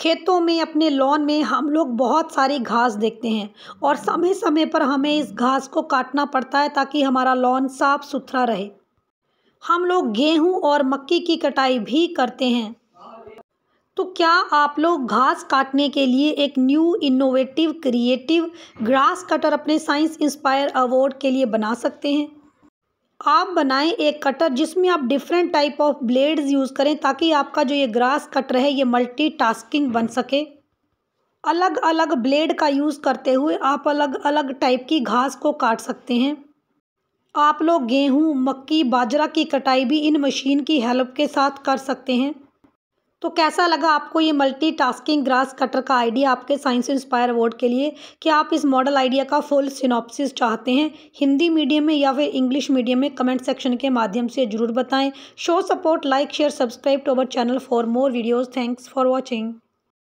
खेतों में अपने लॉन में हम लोग बहुत सारी घास देखते हैं और समय समय पर हमें इस घास को काटना पड़ता है ताकि हमारा लॉन साफ सुथरा रहे हम लोग गेहूं और मक्की की कटाई भी करते हैं तो क्या आप लोग घास काटने के लिए एक new innovative creative grass cutter अपने साइंस इंस्पायर अवार्ड के लिए बना सकते हैं आप बनाएं एक कटर जिसमें आप different type of blades use करें ताकि आपका जो ये ग्रास कटर है ये मल्टीटास्किंग बन सके अलग अलग ब्लेड का यूज़ करते हुए आप अलग अलग टाइप की घास को काट सकते हैं आप लोग गेहूँ मक्की बाजरा की कटाई भी इन मशीन की हेल्प के साथ कर सकते हैं तो कैसा लगा आपको ये मल्टी टास्किंग ग्रास कटर का आइडिया आपके साइंस इंस्पायर अवार्ड के लिए कि आप इस मॉडल आइडिया का फुल सिनॉप्सिस चाहते हैं हिंदी मीडियम में या फिर इंग्लिश मीडियम में कमेंट सेक्शन के माध्यम से जरूर बताएं show support like share subscribe to our channel for more videos thanks for watching